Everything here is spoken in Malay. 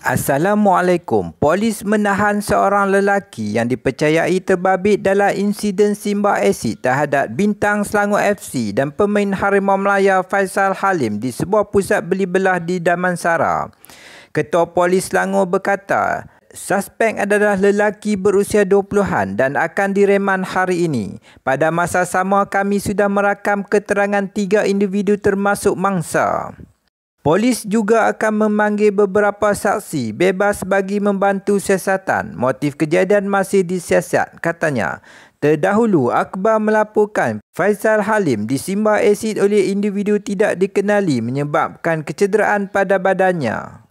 Assalamualaikum. Polis menahan seorang lelaki yang dipercayai terbabit dalam insiden Simba Asid terhadap bintang Selangor FC dan pemain Harimau Melaya Faisal Halim di sebuah pusat beli belah di Damansara. Ketua Polis Selangor berkata, Suspek adalah lelaki berusia 20-an dan akan direman hari ini. Pada masa sama kami sudah merakam keterangan tiga individu termasuk mangsa. Polis juga akan memanggil beberapa saksi bebas bagi membantu siasatan. Motif kejadian masih disiasat, katanya. Terdahulu, Akbar melaporkan Faisal Halim disimbah asid oleh individu tidak dikenali menyebabkan kecederaan pada badannya.